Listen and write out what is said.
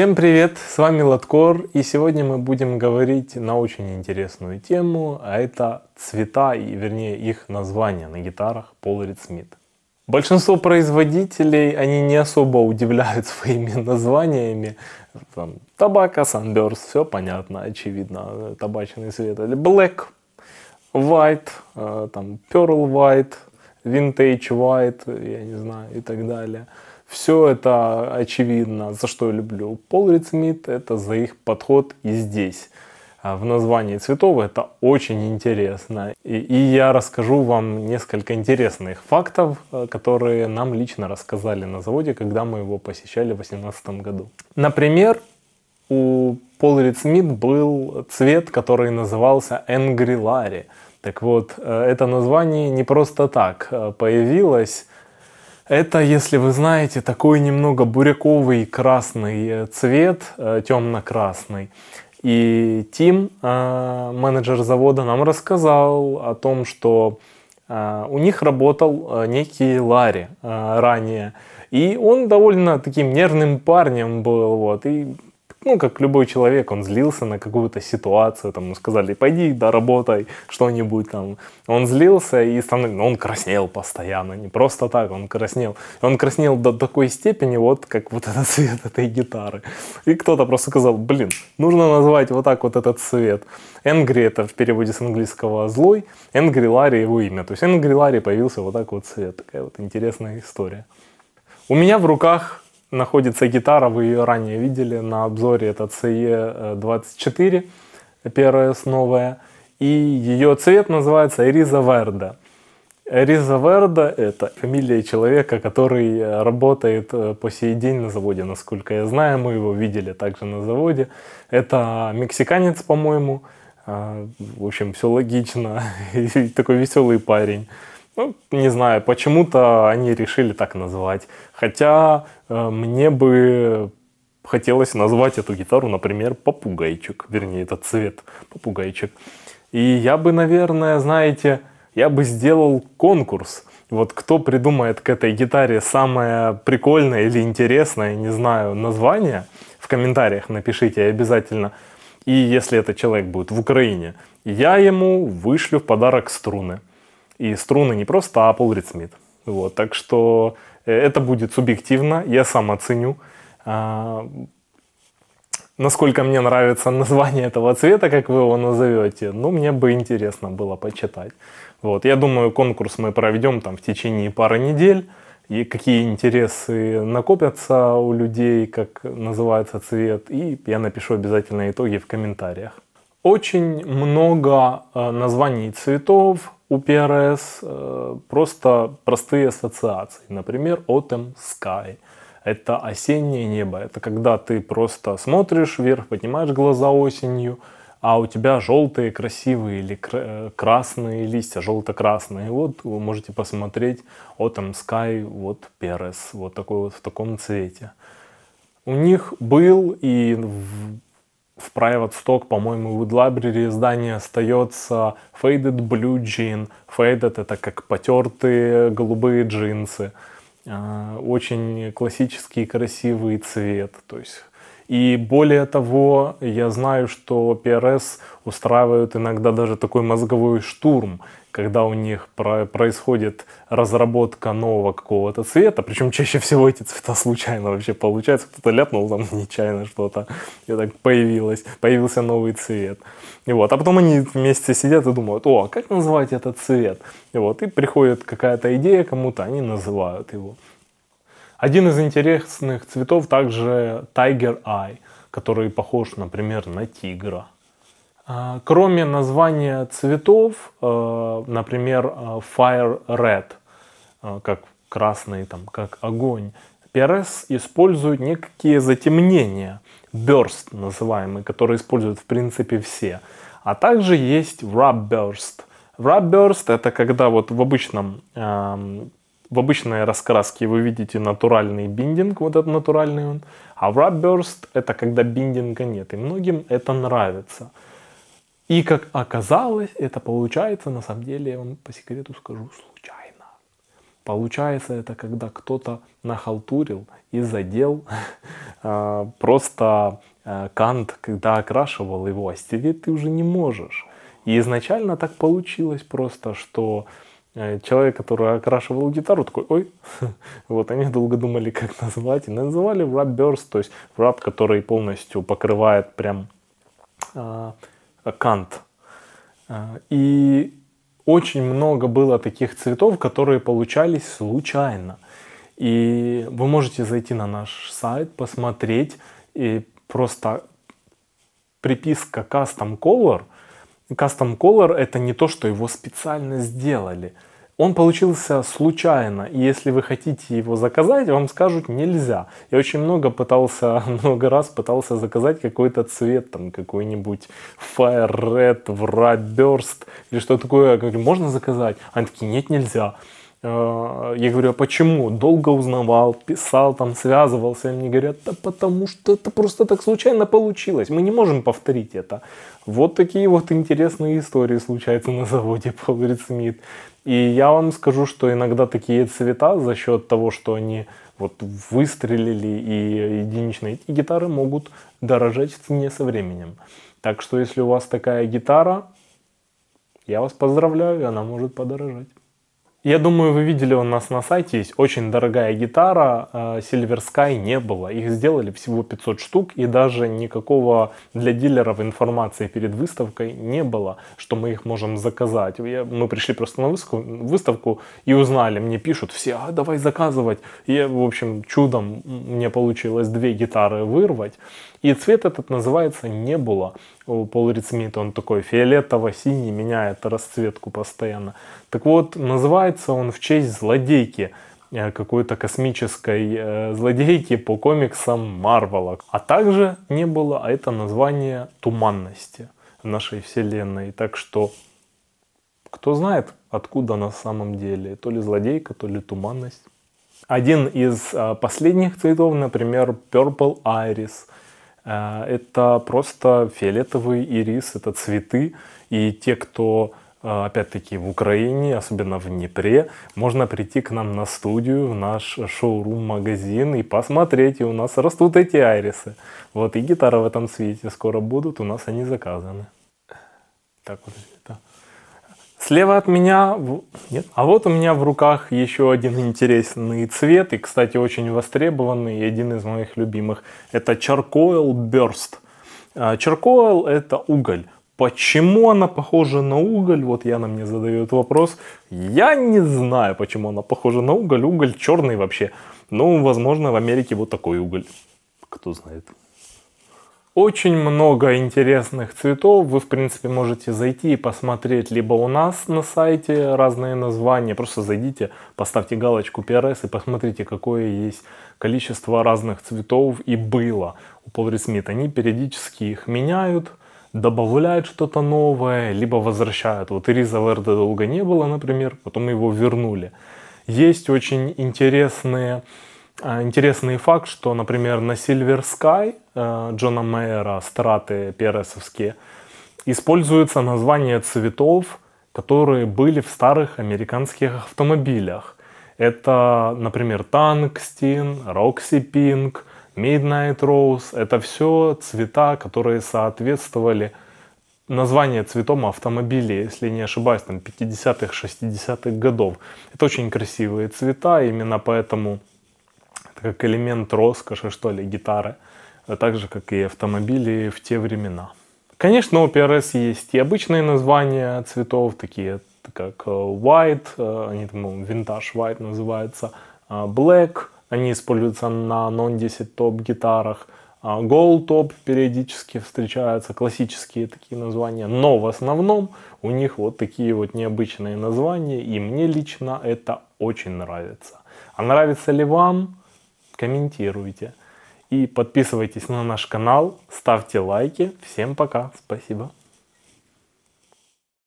Всем привет, с вами Латкор, и сегодня мы будем говорить на очень интересную тему, а это цвета, и вернее их названия на гитарах Polaroid Smith. Большинство производителей, они не особо удивляют своими названиями. Там, табака, Sunburst, все понятно, очевидно, табачный цвет. Или Black, White, э, там, Pearl White, Vintage White, я не знаю, и так далее. Все это очевидно, за что я люблю Пол Ридсмит, это за их подход и здесь. А, в названии цветов это очень интересно. И, и я расскажу вам несколько интересных фактов, а, которые нам лично рассказали на заводе, когда мы его посещали в 2018 году. Например, у Пол Ридсмит был цвет, который назывался Энгрилари. Так вот, э, это название не просто так э, появилось это, если вы знаете, такой немного буряковый красный э, цвет, э, темно-красный. И Тим, э, менеджер завода, нам рассказал о том, что у них работал некий Ларри ранее. И он довольно таким нервным парнем был. Вот, и ну, как любой человек, он злился на какую-то ситуацию, там, ему сказали, пойди, да, работай, что-нибудь там. Он злился и становился, ну, он краснел постоянно, не просто так, он краснел. он краснел до такой степени, вот, как вот этот цвет этой гитары. И кто-то просто сказал, блин, нужно назвать вот так вот этот цвет. Angry это в переводе с английского злой, Angry Larry его имя. То есть Angry Larry появился вот так вот цвет. Такая вот интересная история. У меня в руках находится гитара, вы ее ранее видели на обзоре, это CE24, первая с новая. И ее цвет называется Эриза Верда. Эриза Верда – это фамилия человека, который э, работает э, по сей день на заводе, насколько я знаю. Мы его видели также на заводе. Это мексиканец, по-моему. А, в общем, все логично. такой веселый парень. Ну, не знаю, почему-то они решили так назвать. Хотя э, мне бы хотелось назвать эту гитару, например, попугайчик. Вернее, этот цвет попугайчик. И я бы, наверное, знаете, я бы сделал конкурс. Вот кто придумает к этой гитаре самое прикольное или интересное, не знаю, название, в комментариях напишите обязательно. И если этот человек будет в Украине, я ему вышлю в подарок струны. И струны не просто, а полритмит. Вот, так что э, это будет субъективно, я сам оценю. А, насколько мне нравится название этого цвета, как вы его назовете, ну, мне бы интересно было почитать. Вот, я думаю, конкурс мы проведем там в течение пары недель, и какие интересы накопятся у людей, как называется цвет, и я напишу обязательно итоги в комментариях. Очень много э, названий цветов, у PRS э, просто простые ассоциации. Например, Autumn Sky. Это осеннее небо. Это когда ты просто смотришь вверх, поднимаешь глаза осенью, а у тебя желтые красивые или э, красные листья, желто-красные. Вот вы можете посмотреть Autumn Sky, вот PRS, вот такой вот в таком цвете. У них был и в private stock, по-моему, в WoodLibrary издание остается faded blue jean. Faded — это как потертые голубые джинсы. А, очень классический красивый цвет. То есть и более того, я знаю, что PRS устраивают иногда даже такой мозговой штурм, когда у них про происходит разработка нового какого-то цвета, причем чаще всего эти цвета случайно вообще получаются, кто-то ляпнул там нечаянно что-то, и так появилось, появился новый цвет. И вот, а потом они вместе сидят и думают, о, а как называть этот цвет? И вот, и приходит какая-то идея кому-то, они называют его. Один из интересных цветов также Tiger Eye, который похож, например, на тигра. А, кроме названия цветов, э, например, э, Fire Red, э, как красный, там, как огонь, PRS используют некие затемнения, burst называемые, которые используют в принципе все. А также есть wrap burst. Wrap burst это когда вот в обычном эм, в обычной раскраске вы видите натуральный биндинг, вот этот натуральный он, а wrap burst это когда биндинга нет, и многим это нравится. И как оказалось, это получается, на самом деле, я вам по секрету скажу, случайно. Получается это, когда кто-то нахалтурил и задел а, просто а, кант, когда окрашивал его, а стереть ты уже не можешь. И изначально так получилось просто, что э, человек, который окрашивал гитару, такой, ой, вот они долго думали, как назвать, и называли wrap то есть Раб, который полностью покрывает прям а, Э, кант. Э, и очень много было таких цветов, которые получались случайно. И вы можете зайти на наш сайт, посмотреть, и просто приписка Custom Color. Custom Color это не то, что его специально сделали – он получился случайно, и если вы хотите его заказать, вам скажут нельзя. Я очень много пытался, много раз пытался заказать какой-то цвет, там какой-нибудь Fire Red, red burst или что такое. Я говорю, можно заказать? Они такие, нет, нельзя. Я говорю, а почему? Долго узнавал, писал, там связывался. Они говорят, да потому что это просто так случайно получилось. Мы не можем повторить это. Вот такие вот интересные истории случаются на заводе Пол Рид Смит. И я вам скажу, что иногда такие цвета за счет того, что они вот выстрелили и единичные и гитары могут дорожать в цене со временем. Так что если у вас такая гитара, я вас поздравляю, она может подорожать. Я думаю, вы видели у нас на сайте, есть очень дорогая гитара, а, Silver Sky не было. Их сделали всего 500 штук, и даже никакого для дилеров информации перед выставкой не было, что мы их можем заказать. мы пришли просто на выставку, и узнали, мне пишут все, а давай заказывать. И, в общем, чудом мне получилось две гитары вырвать. И цвет этот называется «Не было» у полритмита, он такой фиолетово-синий, меняет расцветку постоянно. Так вот, называется он в честь злодейки, э, какой-то космической э, злодейки по комиксам Марвела. А также не было, а это название туманности нашей вселенной. Так что, кто знает, откуда на самом деле, то ли злодейка, то ли туманность. Один из э, последних цветов, например, Purple Iris – Э, это просто фиолетовый ирис, это цветы. И те, кто э, опять-таки в Украине, особенно в Днепре, можно прийти к нам на студию, в наш шоурум-магазин и посмотреть, и у нас растут эти айрисы. Вот и гитара в этом цвете скоро будут, у нас они заказаны. Так вот. Слева от меня, нет, а вот у меня в руках еще один интересный цвет, и, кстати, очень востребованный, и один из моих любимых. Это Charcoal Burst. А, Charcoal – это уголь. Почему она похожа на уголь? Вот Яна мне задает вопрос. Я не знаю, почему она похожа на уголь. Уголь черный вообще. Ну, возможно, в Америке вот такой уголь. Кто знает. Очень много интересных цветов. Вы, в принципе, можете зайти и посмотреть либо у нас на сайте разные названия. Просто зайдите, поставьте галочку PRS и посмотрите, какое есть количество разных цветов и было у Полрисмит. Они периодически их меняют, добавляют что-то новое, либо возвращают. Вот Риза Верда долго не было, например, потом его вернули. Есть очень интересные а, интересный факт, что, например, на Silver Sky э, Джона Мейера, страты пересовские, используется название цветов, которые были в старых американских автомобилях. Это, например, Танкстин, Рокси Пинк, Midnight Rose. Это все цвета, которые соответствовали название цветом автомобилей, если не ошибаюсь, там 50-х, 60-х годов. Это очень красивые цвета, именно поэтому как элемент роскоши, что ли, гитары, а так же, как и автомобили в те времена. Конечно, у PRS есть и обычные названия цветов, такие как э, White, э, они там vintage ну, White называется, э, Black, они используются на Non-10 топ гитарах, Gold top периодически встречаются, классические такие названия, но в основном у них вот такие вот необычные названия, и мне лично это очень нравится. А нравится ли вам? комментируйте и подписывайтесь на наш канал, ставьте лайки. Всем пока, спасибо.